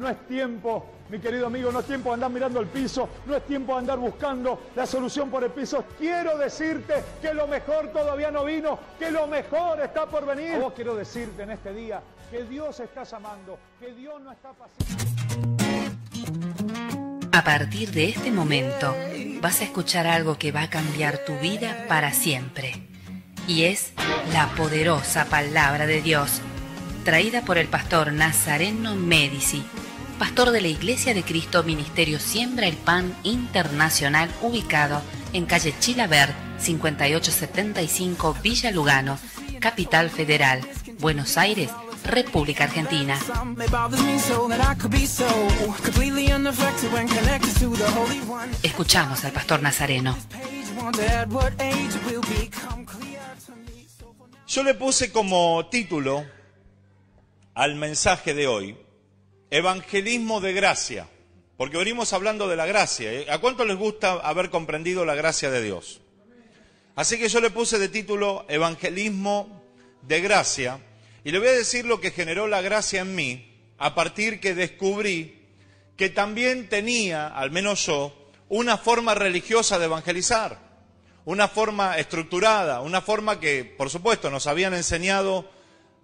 No es tiempo, mi querido amigo, no es tiempo de andar mirando el piso, no es tiempo de andar buscando la solución por el piso. Quiero decirte que lo mejor todavía no vino, que lo mejor está por venir. quiero decirte en este día que Dios está llamando, que Dios no está pasando. A partir de este momento vas a escuchar algo que va a cambiar tu vida para siempre. Y es la poderosa palabra de Dios, traída por el pastor Nazareno Medici pastor de la Iglesia de Cristo Ministerio Siembra el Pan Internacional, ubicado en calle Chilabert, 5875 Villa Lugano, Capital Federal, Buenos Aires, República Argentina. Escuchamos al pastor Nazareno. Yo le puse como título al mensaje de hoy, Evangelismo de gracia, porque venimos hablando de la gracia. ¿Eh? ¿A cuánto les gusta haber comprendido la gracia de Dios? Así que yo le puse de título Evangelismo de gracia y le voy a decir lo que generó la gracia en mí a partir que descubrí que también tenía, al menos yo, una forma religiosa de evangelizar, una forma estructurada, una forma que, por supuesto, nos habían enseñado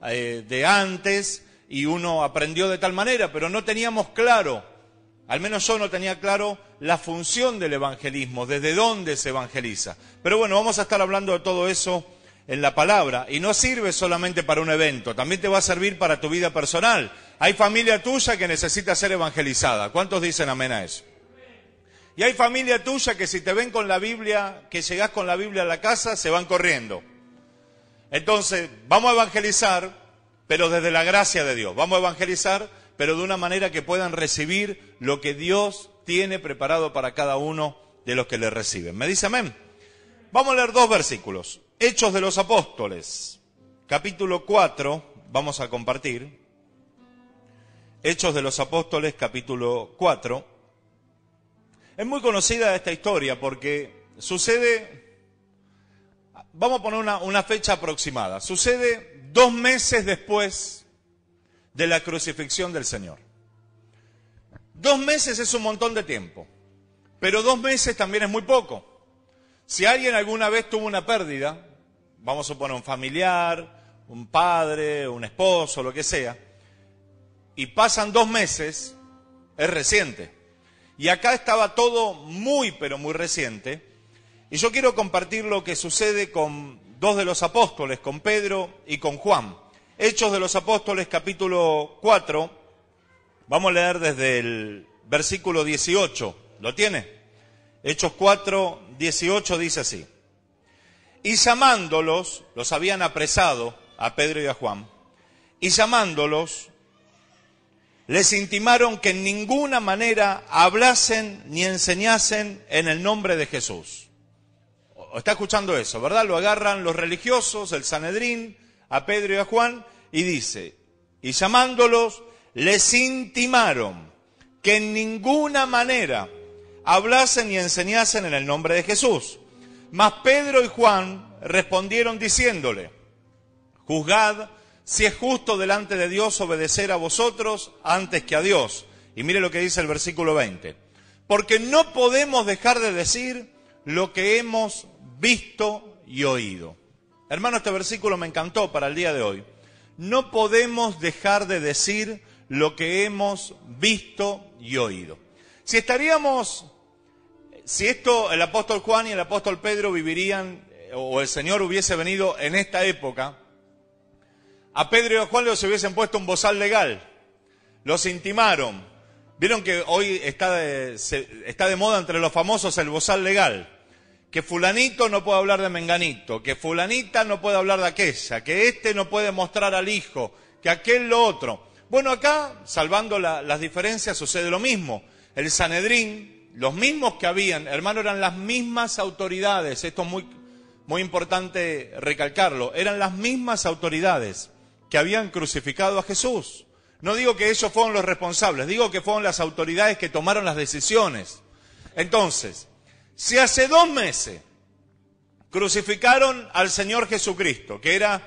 eh, de antes y uno aprendió de tal manera, pero no teníamos claro, al menos yo no tenía claro la función del evangelismo, desde dónde se evangeliza. Pero bueno, vamos a estar hablando de todo eso en la palabra y no sirve solamente para un evento, también te va a servir para tu vida personal. Hay familia tuya que necesita ser evangelizada. ¿Cuántos dicen amén a eso? Y hay familia tuya que si te ven con la Biblia, que llegas con la Biblia a la casa, se van corriendo. Entonces, vamos a evangelizar pero desde la gracia de Dios. Vamos a evangelizar, pero de una manera que puedan recibir lo que Dios tiene preparado para cada uno de los que le reciben. ¿Me dice amén? Vamos a leer dos versículos. Hechos de los Apóstoles, capítulo 4, vamos a compartir. Hechos de los Apóstoles, capítulo 4. Es muy conocida esta historia porque sucede, vamos a poner una, una fecha aproximada, sucede dos meses después de la crucifixión del Señor. Dos meses es un montón de tiempo, pero dos meses también es muy poco. Si alguien alguna vez tuvo una pérdida, vamos a suponer un familiar, un padre, un esposo, lo que sea, y pasan dos meses, es reciente. Y acá estaba todo muy, pero muy reciente. Y yo quiero compartir lo que sucede con dos de los apóstoles, con Pedro y con Juan. Hechos de los Apóstoles capítulo 4, vamos a leer desde el versículo 18, ¿lo tiene? Hechos 4, 18 dice así, y llamándolos, los habían apresado a Pedro y a Juan, y llamándolos, les intimaron que en ninguna manera hablasen ni enseñasen en el nombre de Jesús está escuchando eso, ¿verdad? Lo agarran los religiosos, el Sanedrín, a Pedro y a Juan, y dice, y llamándolos, les intimaron que en ninguna manera hablasen y enseñasen en el nombre de Jesús. Mas Pedro y Juan respondieron diciéndole, juzgad si es justo delante de Dios obedecer a vosotros antes que a Dios. Y mire lo que dice el versículo 20. Porque no podemos dejar de decir lo que hemos visto y oído. Hermano, este versículo me encantó para el día de hoy. No podemos dejar de decir lo que hemos visto y oído. Si estaríamos, si esto el apóstol Juan y el apóstol Pedro vivirían, eh, o el Señor hubiese venido en esta época, a Pedro y a Juan les hubiesen puesto un bozal legal, los intimaron. Vieron que hoy está está de moda entre los famosos el bozal legal que fulanito no puede hablar de menganito, que fulanita no puede hablar de aquella, que este no puede mostrar al hijo, que aquel lo otro. Bueno, acá, salvando las diferencias, sucede lo mismo. El Sanedrín, los mismos que habían, hermano, eran las mismas autoridades, esto es muy, muy importante recalcarlo, eran las mismas autoridades que habían crucificado a Jesús. No digo que ellos fueron los responsables, digo que fueron las autoridades que tomaron las decisiones. Entonces, si hace dos meses crucificaron al Señor Jesucristo, que era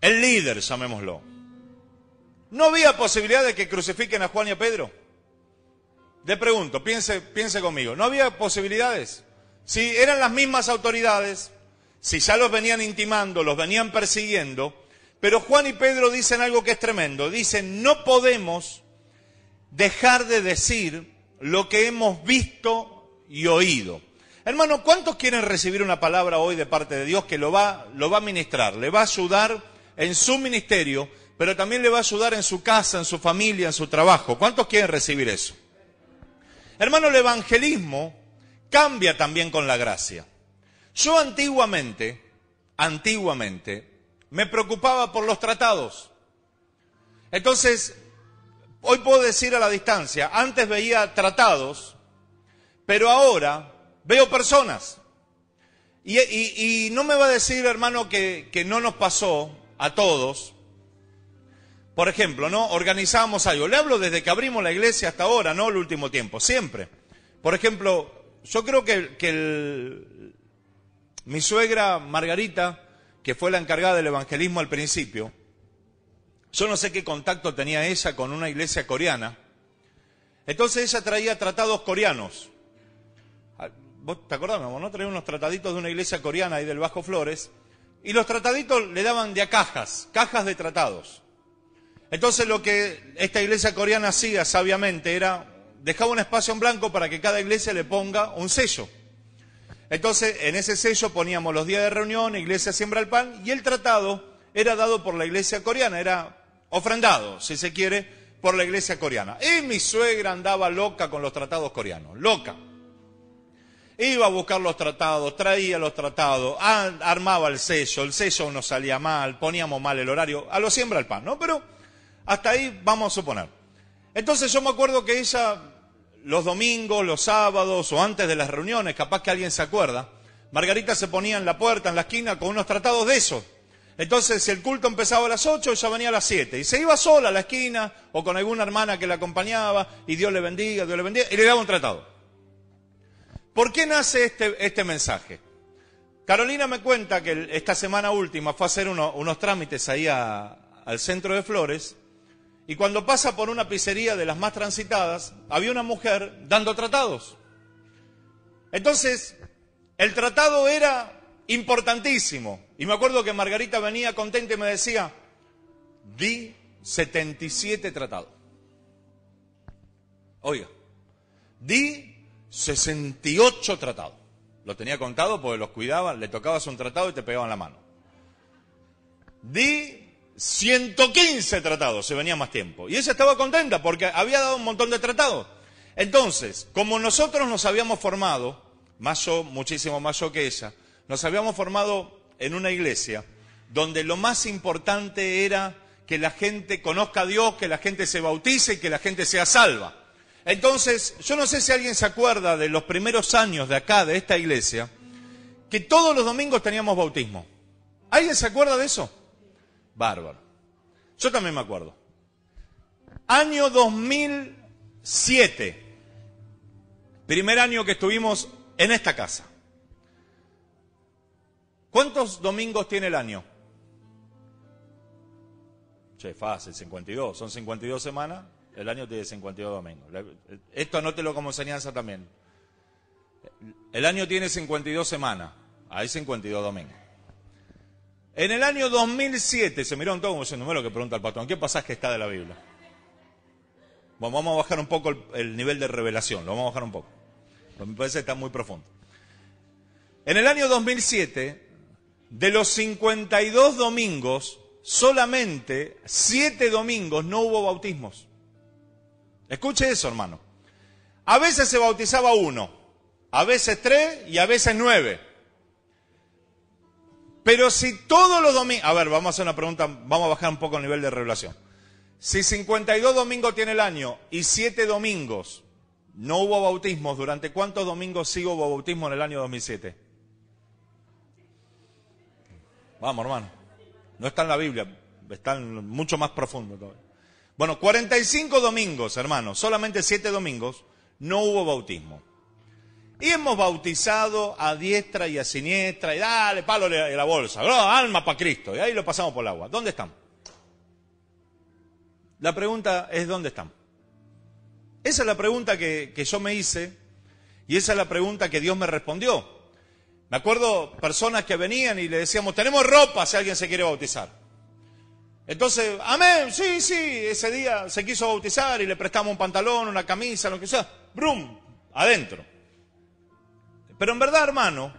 el líder, llamémoslo, ¿no había posibilidad de que crucifiquen a Juan y a Pedro? Le pregunto, piense, piense conmigo, ¿no había posibilidades? Si eran las mismas autoridades, si ya los venían intimando, los venían persiguiendo, pero Juan y Pedro dicen algo que es tremendo, dicen, no podemos dejar de decir lo que hemos visto y oído. Hermano, ¿cuántos quieren recibir una palabra hoy de parte de Dios que lo va, lo va a ministrar? Le va a ayudar en su ministerio, pero también le va a ayudar en su casa, en su familia, en su trabajo. ¿Cuántos quieren recibir eso? Hermano, el evangelismo cambia también con la gracia. Yo antiguamente, antiguamente, me preocupaba por los tratados. Entonces, hoy puedo decir a la distancia, antes veía tratados pero ahora veo personas. Y, no me va a decir, hermano, que, que no nos pasó a todos. Por ejemplo, ¿no? Organizábamos algo. Le hablo desde que abrimos la iglesia hasta ahora, ¿no? El último tiempo, siempre. Por ejemplo, yo creo que, mi suegra Margarita, que fue la encargada del evangelismo al principio, yo no sé qué contacto tenía ella con una iglesia coreana. Entonces ella traía tratados coreanos vos te acordás, mi ¿no? Traía unos trataditos de una iglesia coreana ahí del Bajo Flores, y los trataditos le daban de a cajas, cajas de tratados. Entonces lo que esta iglesia coreana hacía sabiamente era, dejaba un espacio en blanco para que cada iglesia le ponga un sello. Entonces en ese sello poníamos los días de reunión, iglesia siembra el pan, y el tratado era dado por la iglesia coreana, era ofrendado, si se quiere, por la iglesia coreana. Y mi suegra andaba loca con los tratados coreanos, loca. Iba a buscar los tratados, traía los tratados, armaba el sello, el sello nos salía mal, poníamos mal el horario, a lo siembra el pan, ¿no? Pero hasta ahí vamos a suponer. Entonces yo me acuerdo que ella, los domingos, los sábados o antes de las reuniones, capaz que alguien se acuerda, Margarita se ponía en la puerta, en la esquina, con unos tratados de eso. Entonces, si el culto empezaba a las 8, ella venía a las 7. Y se iba sola a la esquina o con alguna hermana que la acompañaba y Dios le bendiga, Dios le bendiga, y le daba un tratado. ¿Por qué nace este, este mensaje? Carolina me cuenta que esta semana última fue a hacer unos trámites ahí al centro de Flores y cuando pasa por una pizzería de las más transitadas, había una mujer dando tratados. Entonces, el tratado era importantísimo. Y me acuerdo que Margarita venía contenta y me decía, di 77 tratados. Oiga, di 68 tratados. Lo tenía contado porque los cuidaba, le tocabas un tratado y te pegaban la mano. Di 115 tratados, se venía más tiempo. Y ella estaba contenta porque había dado un montón de tratados. Entonces, como nosotros nos habíamos formado, más yo, muchísimo más yo que ella, nos habíamos formado en una iglesia donde lo más importante era que la gente conozca a Dios, que la gente se bautice y que la gente sea salva. Entonces, yo no sé si alguien se acuerda de los primeros años de acá, de esta iglesia, que todos los domingos teníamos bautismo. ¿Alguien se acuerda de eso? Bárbaro. Yo también me acuerdo. Año 2007, primer año que estuvimos en esta casa. ¿Cuántos domingos tiene el año? Che, fácil, 52. Son 52 semanas, el año tiene 52 domingos. Esto anótelo como enseñanza también. El año tiene 52 semanas, hay 52 domingos. En el año 2007, se miraron todos como ese número que pregunta el patrón, ¿qué pasaje está de la Biblia? Bueno, vamos a bajar un poco el, nivel de revelación, lo vamos a bajar un poco. me parece que está muy profundo. En el año 2007, de los 52 domingos, solamente 7 domingos no hubo bautismos. Escuche eso, hermano. A veces se bautizaba uno, a veces tres y a veces nueve. Pero si todos los domingos, a ver, vamos a hacer una pregunta, vamos a bajar un poco el nivel de revelación. Si 52 domingos tiene el año y 7 domingos no hubo bautismos, ¿durante cuántos domingos sí hubo bautismo en el año 2007? Vamos, hermano. No está en la Biblia, está mucho más profundo todavía. Bueno, 45 domingos, hermanos, solamente 7 domingos, no hubo bautismo. Y hemos bautizado a diestra y a siniestra, y dale, palo de la bolsa, alma para Cristo, y ahí lo pasamos por el agua. ¿Dónde están? La pregunta es, ¿dónde están? Esa es la pregunta que yo me hice, y esa es la pregunta que Dios me respondió. Me acuerdo personas que venían y le decíamos, tenemos ropa si alguien se quiere bautizar. Entonces, amén, sí, sí, ese día se quiso bautizar y le prestamos un pantalón, una camisa, lo que sea. Brum, adentro. Pero en verdad, hermano,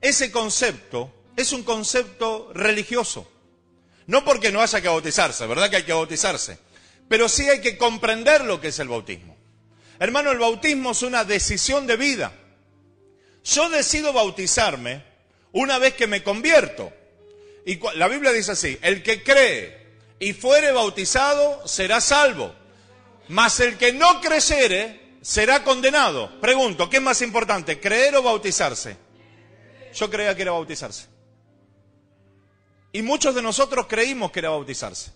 ese concepto es un concepto religioso. No porque no haya que bautizarse, ¿verdad que hay que bautizarse? Pero sí hay que comprender lo que es el bautismo. Hermano, el bautismo es una decisión de vida. Yo decido bautizarme una vez que me convierto. Y la Biblia dice así, el que cree y fuere bautizado será salvo, mas el que no creyere será condenado. Pregunto, ¿qué es más importante, creer o bautizarse? Yo creía que era bautizarse. Y muchos de nosotros creímos que era bautizarse.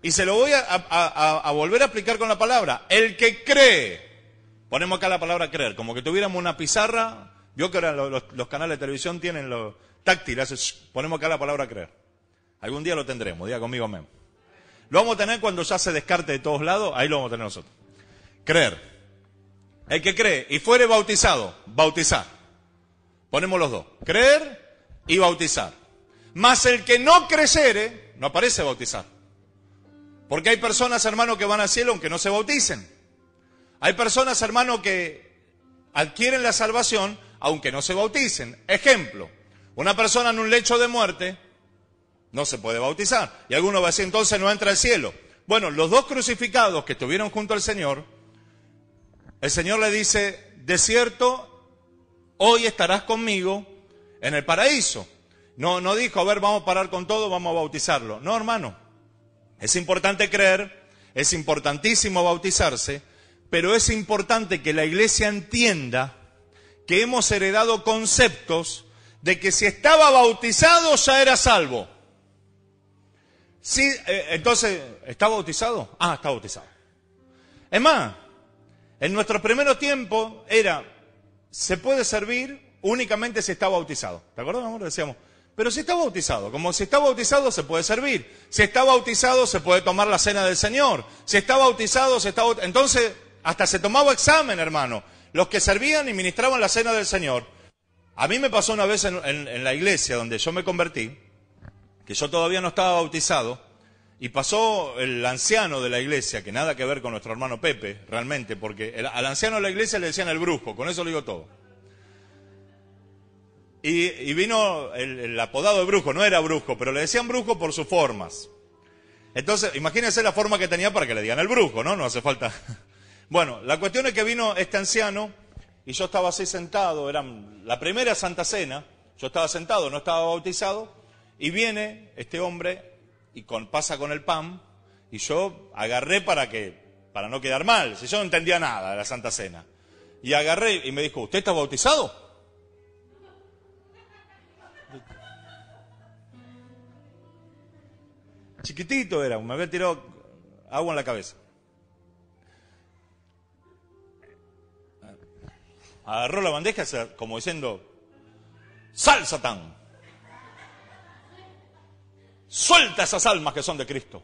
Y se lo voy a, volver a explicar con la palabra. El que cree, ponemos acá la palabra creer, como que tuviéramos una pizarra, creo que los canales de televisión tienen los Táctil, ponemos acá la palabra creer. Algún día lo tendremos, día conmigo amén. Lo vamos a tener cuando ya se descarte de todos lados, ahí lo vamos a tener nosotros. Creer. El que cree y fuere bautizado, bautizar. Ponemos los dos, creer y bautizar. Mas el que no creciere, no aparece bautizar. Porque hay personas, hermano, que van al cielo aunque no se bauticen. Hay personas, hermano, que adquieren la salvación aunque no se bauticen. Ejemplo, una persona en un lecho de muerte no se puede bautizar. Y alguno va a decir, entonces no entra al cielo. Bueno, los dos crucificados que estuvieron junto al Señor, el Señor le dice, de cierto, hoy estarás conmigo en el paraíso. No, no dijo, a ver, vamos a parar con todo, vamos a bautizarlo. No, hermano, es importante creer, es importantísimo bautizarse, pero es importante que la iglesia entienda que hemos heredado conceptos de que si estaba bautizado ya era salvo. Sí, eh, entonces, ¿está bautizado? Ah, está bautizado. Es más, en nuestro primer tiempo era, se puede servir únicamente si está bautizado. ¿Te acuerdas, amor? Decíamos, pero si está bautizado, como si está bautizado se puede servir. Si está bautizado se puede tomar la cena del Señor. Si está bautizado, se está Entonces, hasta se tomaba examen, hermano. Los que servían y ministraban la cena del Señor. A mí me pasó una vez en, la iglesia donde yo me convertí, que yo todavía no estaba bautizado, y pasó el anciano de la iglesia, que nada que ver con nuestro hermano Pepe, realmente, porque al anciano de la iglesia le decían el brujo, con eso lo digo todo. Y, vino el, el, apodado de brujo, no era brujo, pero le decían brujo por sus formas. Entonces, imagínense la forma que tenía para que le digan el brujo, ¿no? No hace falta. Bueno, la cuestión es que vino este anciano y yo estaba así sentado, era la primera Santa Cena, yo estaba sentado, no estaba bautizado, y viene este hombre y con, pasa con el pan, y yo agarré para que, para no quedar mal, si yo no entendía nada de la Santa Cena. Y agarré y me dijo, ¿usted está bautizado? Chiquitito era, me había tirado agua en la cabeza. Agarró la bandeja como diciendo, sal Satán, suelta esas almas que son de Cristo.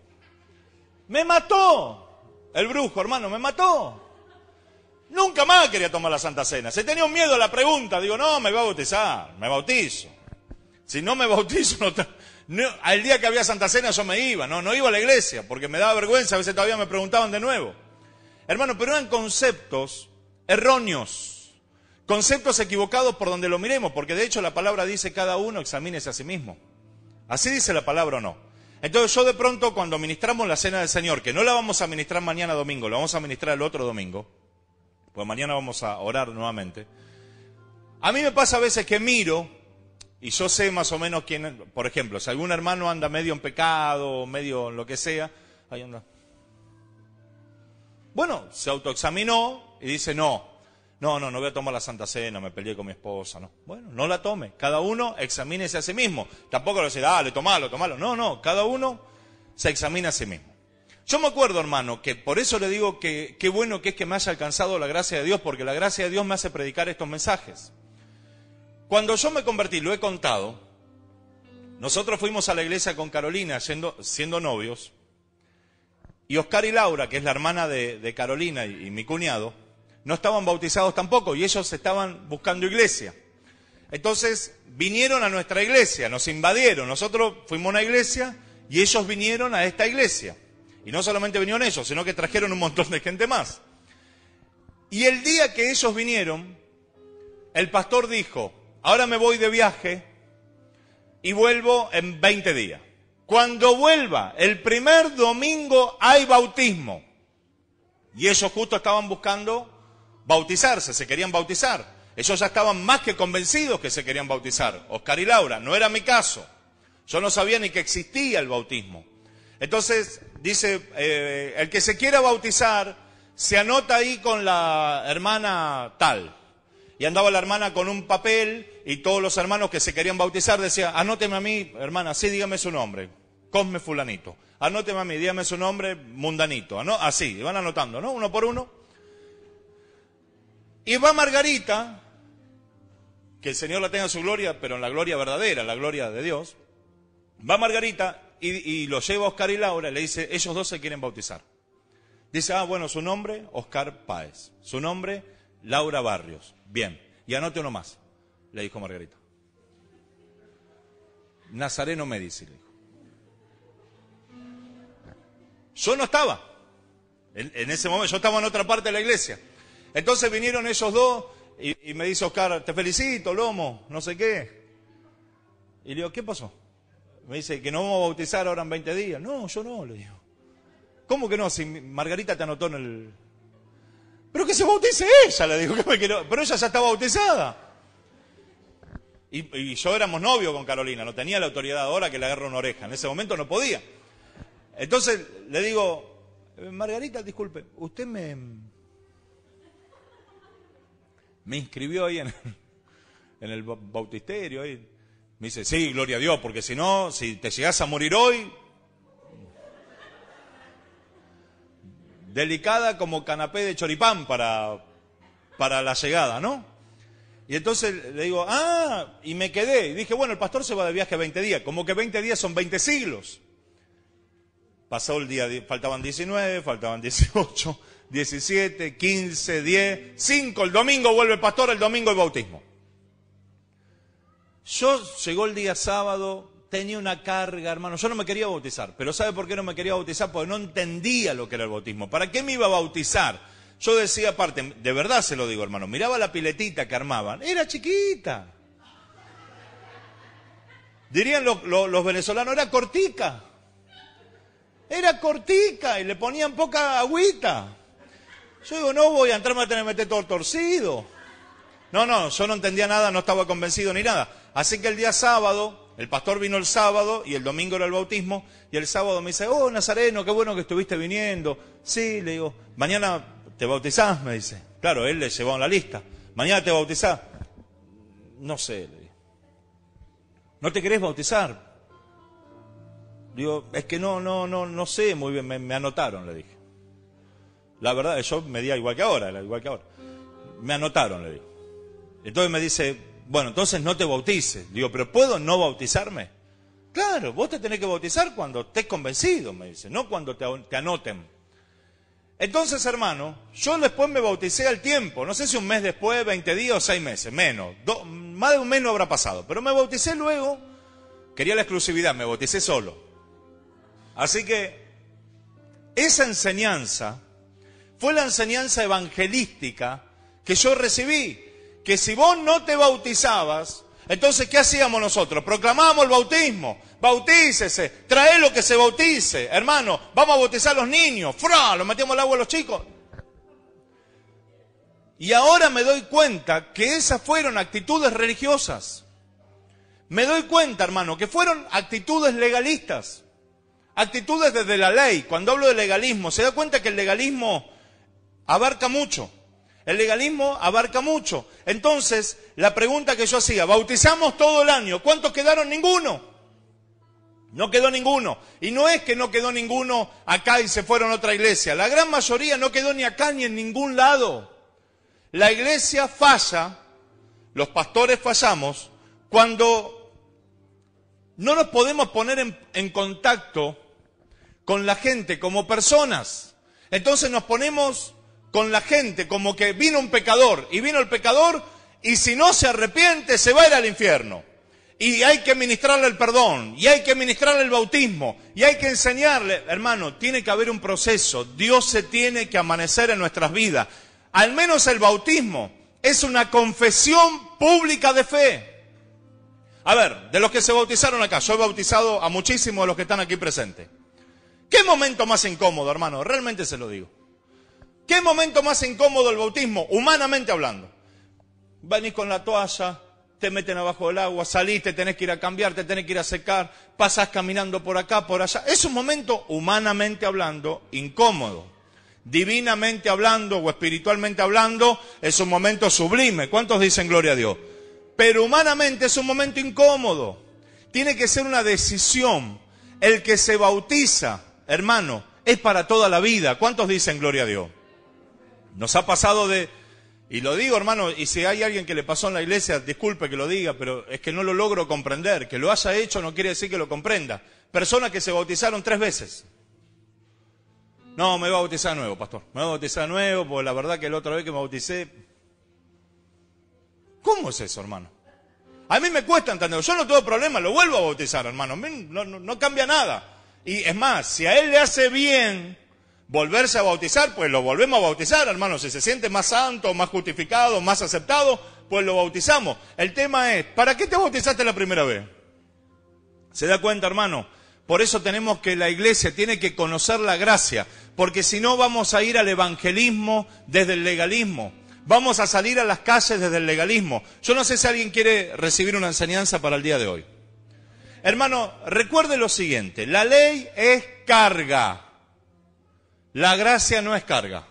Me mató el brujo, hermano, me mató. Nunca más quería tomar la Santa Cena. Se tenía un miedo a la pregunta. Digo, no, me voy a bautizar, me bautizo. Si no me bautizo, al día que había Santa Cena yo me iba, no, no iba a la iglesia, porque me daba vergüenza, a veces todavía me preguntaban de nuevo. Hermano, pero eran conceptos erróneos. Conceptos equivocados por donde lo miremos, porque de hecho la palabra dice cada uno examínese a sí mismo. Así dice la palabra o no. Entonces yo de pronto cuando ministramos la cena del Señor, que no la vamos a ministrar mañana domingo, la vamos a ministrar el otro domingo, pues mañana vamos a orar nuevamente. A mí me pasa a veces que miro y yo sé más o menos quién, por ejemplo, si algún hermano anda medio en pecado, medio en lo que sea, ahí anda. Bueno, se autoexaminó y dice, no, no, no, no voy a tomar la Santa Cena, me peleé con mi esposa, no. Bueno, no la tome. Cada uno examínese a sí mismo. Tampoco lo dice, dale, tomalo, tomalo. No, no, cada uno se examina a sí mismo. Yo me acuerdo, hermano, que por eso le digo que qué bueno que es que me haya alcanzado la gracia de Dios, porque la gracia de Dios me hace predicar estos mensajes. Cuando yo me convertí, lo he contado, nosotros fuimos a la iglesia con Carolina siendo novios, y Oscar y Laura, que es la hermana de, Carolina y mi cuñado, no estaban bautizados tampoco y ellos estaban buscando iglesia. Entonces vinieron a nuestra iglesia, nos invadieron, nosotros fuimos a una iglesia y ellos vinieron a esta iglesia. Y no solamente vinieron ellos, sino que trajeron un montón de gente más. Y el día que ellos vinieron, el pastor dijo, ahora me voy de viaje y vuelvo en 20 días. Cuando vuelva, el primer domingo hay bautismo. Y ellos justo estaban buscando bautizarse, se querían bautizar. Ellos ya estaban más que convencidos que se querían bautizar. Oscar y Laura, no era mi caso. Yo no sabía ni que existía el bautismo. Entonces, dice, eh, el que se quiera bautizar, se anota ahí con la hermana tal. Y andaba la hermana con un papel y todos los hermanos que se querían bautizar decían, anóteme a mí, hermana, sí, dígame su nombre. Cosme fulanito. Anóteme a mí, dígame su nombre, mundanito. así, y van anotando, ¿no? Uno por uno. Y va Margarita, que el Señor la tenga en su gloria, pero en la gloria verdadera, la gloria de Dios. Va Margarita y, lo lleva Oscar y Laura, y le dice, ellos dos se quieren bautizar. Dice, ah, bueno, su nombre, Oscar Páez. Su nombre, Laura Barrios. Bien, y anote uno más, le dijo Margarita. Nazareno me dice, le dijo. Yo no estaba. en ese momento, yo estaba en otra parte de la iglesia. Entonces vinieron ellos dos y, me dice Oscar, te felicito, Lomo, no sé qué. Y le digo, ¿qué pasó? Me dice, que no vamos a bautizar ahora en 20 días. No, yo no, le digo. ¿Cómo que no? Si Margarita te anotó en el... Pero que se bautice ella, le digo. Pero ella ya está bautizada. Y, yo éramos novio con Carolina, no tenía la autoridad ahora que le agarro una oreja. En ese momento no podía. Entonces le digo, Margarita, disculpe, usted me, me inscribió ahí en, el bautisterio. Ahí. Me dice, sí, gloria a Dios, porque si no, si te llegas a morir hoy, delicada como canapé de choripán para, para la llegada, ¿no? Y entonces le digo, ah, y me quedé. Y dije, bueno, el pastor se va de viaje a 20 días. Como que 20 días son 20 siglos. Pasó el día, faltaban 19, faltaban 18, 17, 15, 10, 5. El domingo vuelve el pastor, el domingo el bautismo. Yo llegó el día sábado, tenía una carga, hermano. Yo no me quería bautizar, pero ¿sabe por qué no me quería bautizar? Porque no entendía lo que era el bautismo. ¿Para qué me iba a bautizar? Yo decía, aparte, de verdad se lo digo, hermano, miraba la piletita que armaban, era chiquita. Dirían los venezolanos, era cortica. Era cortica y le ponían poca agüita. Yo digo, no voy a entrar, a tener que meter todo torcido. No, no, yo no entendía nada, no estaba convencido ni nada. Así que el día sábado, el pastor vino el sábado y el domingo era el bautismo, y el sábado me dice, oh, Nazareno, qué bueno que estuviste viniendo. Sí, le digo, mañana te bautizás, me dice. Claro, él le llevó en la lista. Mañana te bautizás. No sé, le digo. ¿No te querés bautizar? Digo, es que no, no, no, no sé muy bien, me anotaron, le dije. La verdad, yo medía igual que ahora, igual que ahora. Me anotaron, le digo. Entonces me dice, bueno, entonces no te bautices. Digo, pero ¿puedo no bautizarme? Claro, vos te tenés que bautizar cuando estés convencido, me dice, no cuando te, anoten. Entonces, hermano, yo después me bauticé al tiempo, no sé si un mes después, 20 días o 6 meses, menos, más de un mes no habrá pasado, pero me bauticé luego, quería la exclusividad, me bauticé solo. Así que esa enseñanza fue la enseñanza evangelística que yo recibí, que si vos no te bautizabas, entonces ¿qué hacíamos nosotros? Proclamamos el bautismo, bautícese, trae lo que se bautice, hermano, vamos a bautizar a los niños, fra, los metemos al agua a los chicos. Y ahora me doy cuenta que esas fueron actitudes religiosas. Me doy cuenta, hermano, que fueron actitudes legalistas actitudes desde la ley. Cuando hablo de legalismo, se da cuenta que el legalismo Abarca mucho. El legalismo abarca mucho. Entonces, la pregunta que yo hacía, bautizamos todo el año, ¿cuántos quedaron? Ninguno. No quedó ninguno. Y no es que no quedó ninguno acá y se fueron a otra iglesia. La gran mayoría no quedó ni acá ni en ningún lado. La iglesia falla, los pastores fallamos, cuando no nos podemos poner en, contacto con la gente como personas. Entonces nos ponemos con la gente, como que vino un pecador y vino el pecador y si no se arrepiente se va a ir al infierno. Y hay que ministrarle el perdón, y hay que ministrarle el bautismo, y hay que enseñarle, hermano, tiene que haber un proceso, Dios se tiene que amanecer en nuestras vidas. Al menos el bautismo es una confesión pública de fe. A ver, de los que se bautizaron acá, yo he bautizado a muchísimos de los que están aquí presentes. ¿Qué momento más incómodo, hermano? Realmente se lo digo. ¿Qué momento más incómodo el bautismo, humanamente hablando? Venís con la toalla, te meten abajo del agua, salís, te tenés que ir a cambiar, te tenés que ir a secar, pasás caminando por acá, por allá. Es un momento, humanamente hablando, incómodo. Divinamente hablando o espiritualmente hablando, es un momento sublime. ¿Cuántos dicen gloria a Dios? Pero humanamente es un momento incómodo. Tiene que ser una decisión. El que se bautiza, hermano, es para toda la vida. ¿Cuántos dicen gloria a Dios? Nos ha pasado de, y lo digo hermano, y si hay alguien que le pasó en la iglesia, disculpe que lo diga, pero es que no lo logro comprender. Que lo haya hecho no quiere decir que lo comprenda. Personas que se bautizaron tres veces. No, me voy a bautizar nuevo, pastor. Me voy a bautizar nuevo, porque la verdad que la otra vez que me bauticé... ¿Cómo es eso, hermano? A mí me cuesta entenderlo. Yo no tengo problema, lo vuelvo a bautizar, hermano. no cambia nada. Y es más, si a él le hace bien, volverse a bautizar, pues lo volvemos a bautizar, hermano. Si se siente más santo, más justificado, más aceptado, pues lo bautizamos. El tema es, ¿para qué te bautizaste la primera vez? ¿Se da cuenta, hermano? Por eso tenemos que la iglesia tiene que conocer la gracia, porque si no vamos a ir al evangelismo desde el legalismo. Vamos a salir a las calles desde el legalismo. Yo no sé si alguien quiere recibir una enseñanza para el día de hoy. Hermano, recuerde lo siguiente, la ley es carga. La gracia no es carga.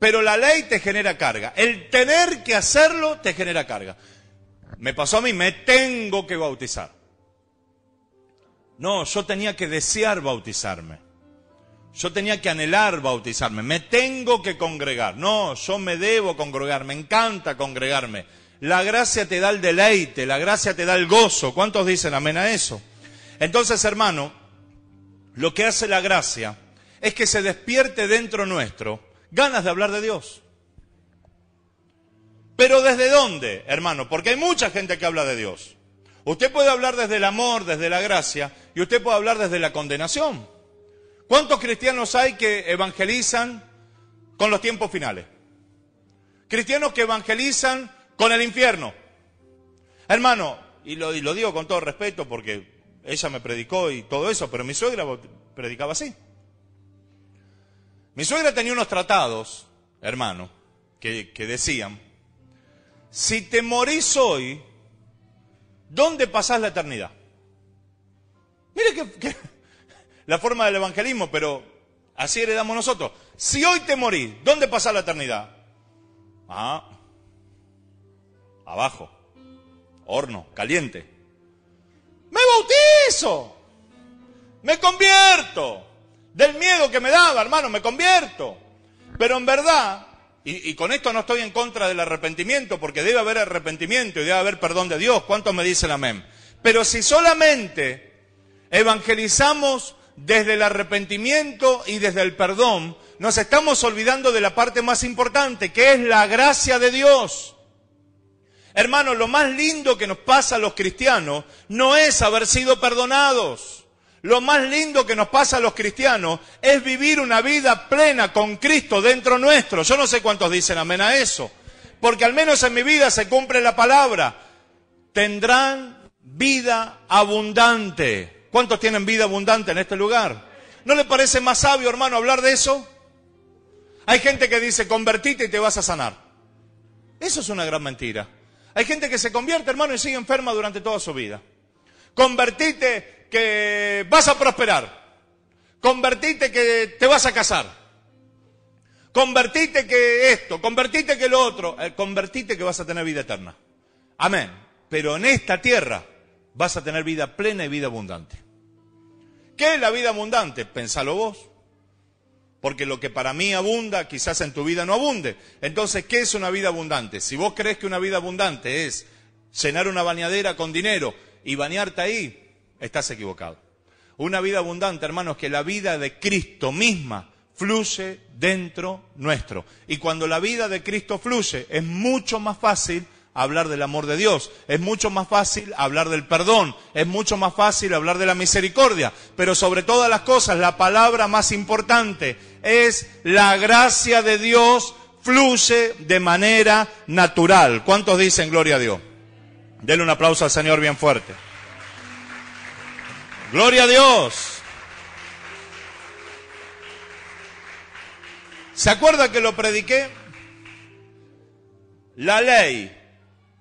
Pero la ley te genera carga. El tener que hacerlo te genera carga. Me pasó a mí, me tengo que bautizar. No, yo tenía que desear bautizarme. Yo tenía que anhelar bautizarme. Me tengo que congregar. No, yo me debo congregar. Me encanta congregarme. La gracia te da el deleite, la gracia te da el gozo. ¿Cuántos dicen amén a eso? Entonces, hermano, lo que hace la gracia es que se despierte dentro nuestro ganas de hablar de Dios. Pero ¿desde dónde, hermano? Porque hay mucha gente que habla de Dios. Usted puede hablar desde el amor, desde la gracia, y usted puede hablar desde la condenación. ¿Cuántos cristianos hay que evangelizan con los tiempos finales? Cristianos que evangelizan con el infierno. Hermano, y lo, digo con todo respeto porque ella me predicó y todo eso, pero mi suegra predicaba así. Mi suegra tenía unos tratados, hermano, que, decían, si te morís hoy, ¿dónde pasás la eternidad? Mire que, la forma del evangelismo, pero así heredamos nosotros. Si hoy te morís, ¿dónde pasás la eternidad? Ah, abajo, horno, caliente. Me bautizo, me convierto, hermano, me convierto. Pero en verdad, y, y, con esto no estoy en contra del arrepentimiento, porque debe haber arrepentimiento y debe haber perdón de Dios. ¿Cuántos me dicen amén? Pero si solamente evangelizamos desde el arrepentimiento y desde el perdón, nos estamos olvidando de la parte más importante, que es la gracia de Dios. Hermano, lo más lindo que nos pasa a los cristianos no es haber sido perdonados. Lo más lindo que nos pasa a los cristianos es vivir una vida plena con Cristo dentro nuestro. Yo no sé cuántos dicen amén a eso, porque al menos en mi vida se cumple la palabra. Tendrán vida abundante. ¿Cuántos tienen vida abundante en este lugar? ¿No le parece más sabio, hermano, hablar de eso? Hay gente que dice, convertite y te vas a sanar. Eso es una gran mentira. Hay gente que se convierte, hermano, y sigue enferma durante toda su vida. Convertite que vas a prosperar. Convertite que te vas a casar. Convertite que esto, convertite que lo otro, eh, convertite que vas a tener vida eterna. Amén. Pero en esta tierra vas a tener vida plena y vida abundante. ¿Qué es la vida abundante? Pensalo vos. Porque lo que para mí abunda, quizás en tu vida no abunde. Entonces, ¿qué es una vida abundante? Si vos crees que una vida abundante es llenar una bañadera con dinero y bañarte ahí, estás equivocado. Una vida abundante, hermanos, que la vida de Cristo misma fluye dentro nuestro. Y cuando la vida de Cristo fluye, es mucho más fácil hablar del amor de Dios, es mucho más fácil hablar del perdón, es mucho más fácil hablar de la misericordia, pero sobre todas las cosas la palabra más importante es la gracia de Dios fluye de manera natural. ¿Cuántos dicen gloria a Dios? Denle un aplauso al Señor bien fuerte. Gloria a Dios. ¿Se acuerda que lo prediqué? La ley.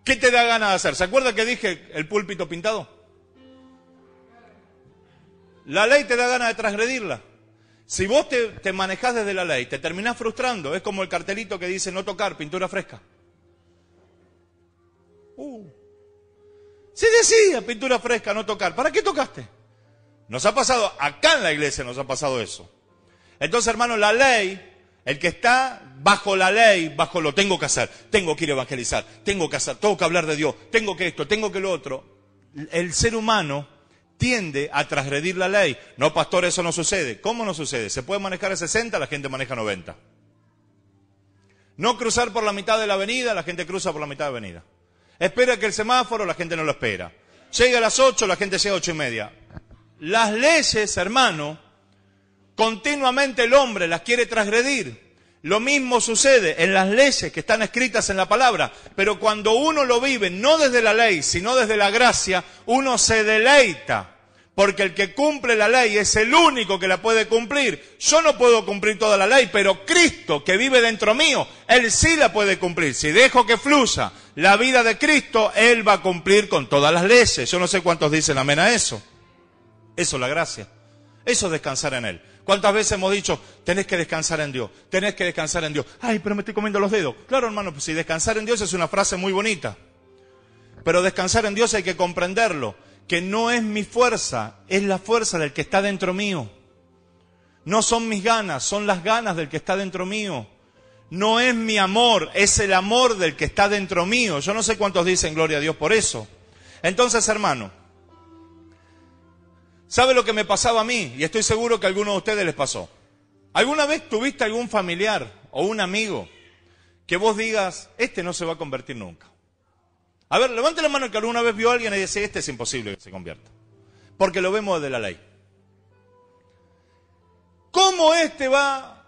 ¿Qué te da ganas de hacer? ¿Se acuerda que dije el púlpito pintado? La ley te da ganas de transgredirla. Si vos te, manejás desde la ley, te terminás frustrando. Es como el cartelito que dice no tocar, pintura fresca. Uh. Si decía pintura fresca, no tocar. ¿Para qué tocaste? Nos ha pasado, acá en la iglesia nos ha pasado eso. Entonces, hermano, la ley, el que está bajo la ley, bajo lo tengo que hacer, tengo que ir a evangelizar, tengo que hacer, tengo hablar de Dios, tengo que esto, tengo que lo otro. El ser humano tiende a transgredir la ley. No, pastor, eso no sucede. ¿Cómo no sucede? Se puede manejar a 60, la gente maneja a 90. No cruzar por la mitad de la avenida, la gente cruza por la mitad de la avenida. Espera que el semáforo, la gente no lo espera. Llega a las 8, la gente llega a 8 y media. Las leyes, hermano, continuamente el hombre las quiere transgredir. Lo mismo sucede en las leyes que están escritas en la palabra, pero cuando uno lo vive no desde la ley, sino desde la gracia, uno se deleita, porque el que cumple la ley es el único que la puede cumplir. Yo no puedo cumplir toda la ley, pero Cristo que vive dentro mío, Él sí la puede cumplir. Si dejo que fluya la vida de Cristo, Él va a cumplir con todas las leyes. Yo no sé cuántos dicen amén a eso. Eso es la gracia. Eso es descansar en Él. ¿Cuántas veces hemos dicho, tenés que descansar en Dios, tenés que descansar en Dios? Ay, pero me estoy comiendo los dedos. Claro, hermano, pues si descansar en Dios es una frase muy bonita. Pero descansar en Dios hay que comprenderlo, que no es mi fuerza, es la fuerza del que está dentro mío. No son mis ganas, son las ganas del que está dentro mío. No es mi amor, es el amor del que está dentro mío. Yo no sé cuántos dicen gloria a Dios por eso. Entonces, hermano, ¿Sabe lo que me pasaba a mí? Y estoy seguro que a alguno de ustedes les pasó. ¿Alguna vez tuviste algún familiar o un amigo que vos digas, este no se va a convertir nunca? A ver, levante la mano que alguna vez vio a alguien y dice, este es imposible que se convierta. Porque lo vemos desde la ley. ¿Cómo este va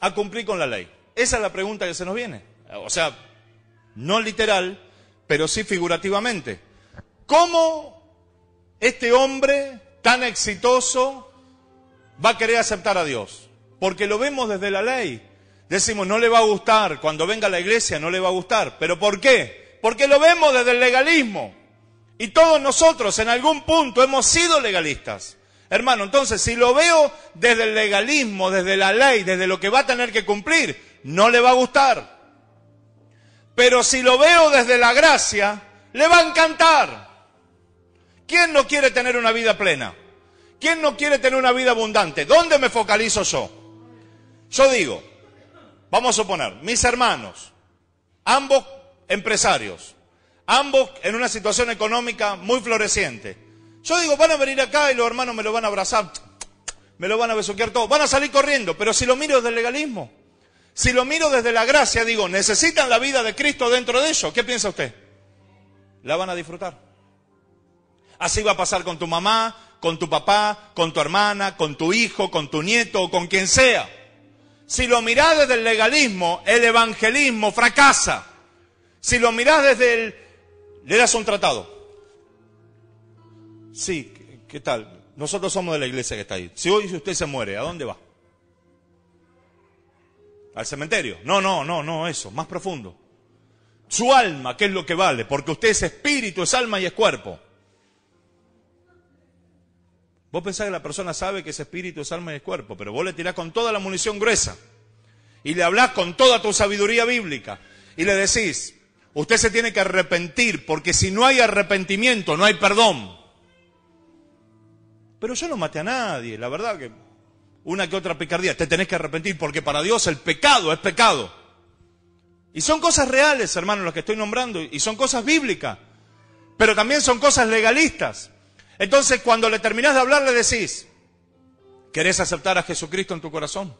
a cumplir con la ley? Esa es la pregunta que se nos viene. O sea, no literal, pero sí figurativamente. ¿Cómo este hombre tan exitoso va a querer aceptar a Dios? Porque lo vemos desde la ley. Decimos, no le va a gustar, cuando venga a la iglesia no le va a gustar. ¿Pero por qué? Porque lo vemos desde el legalismo. Y todos nosotros en algún punto hemos sido legalistas. Hermano, entonces si lo veo desde el legalismo, desde la ley, desde lo que va a tener que cumplir, no le va a gustar. Pero si lo veo desde la gracia, le va a encantar. ¿Quién no quiere tener una vida plena? ¿Quién no quiere tener una vida abundante? ¿Dónde me focalizo yo? Yo digo, vamos a suponer, mis hermanos, ambos empresarios, ambos en una situación económica muy floreciente. Yo digo, van a venir acá y los hermanos me lo van a abrazar, me lo van a besuquear todo, van a salir corriendo, pero si lo miro desde el legalismo, si lo miro desde la gracia, digo, necesitan la vida de Cristo dentro de ellos. ¿Qué piensa usted? La van a disfrutar. Así va a pasar con tu mamá, con tu papá, con tu hermana, con tu hijo, con tu nieto o con quien sea. Si lo mirás desde el legalismo, el evangelismo fracasa. Si lo mirás desde el... Le das un tratado. Sí, ¿qué tal? Nosotros somos de la iglesia que está ahí. Si hoy usted se muere, ¿a dónde va? Al cementerio. No, no, no, no, eso, más profundo. Su alma, ¿qué es lo que vale? Porque usted es espíritu, es alma y es cuerpo. Vos pensás que la persona sabe que es espíritu, es alma y es cuerpo, pero vos le tirás con toda la munición gruesa y le hablás con toda tu sabiduría bíblica y le decís, usted se tiene que arrepentir porque si no hay arrepentimiento no hay perdón. Pero yo no maté a nadie, la verdad que una que otra picardía, te tenés que arrepentir porque para Dios el pecado es pecado. Y son cosas reales, hermanos las que estoy nombrando, y son cosas bíblicas, pero también son cosas legalistas. Entonces cuando le terminás de hablar le decís, ¿querés aceptar a Jesucristo en tu corazón?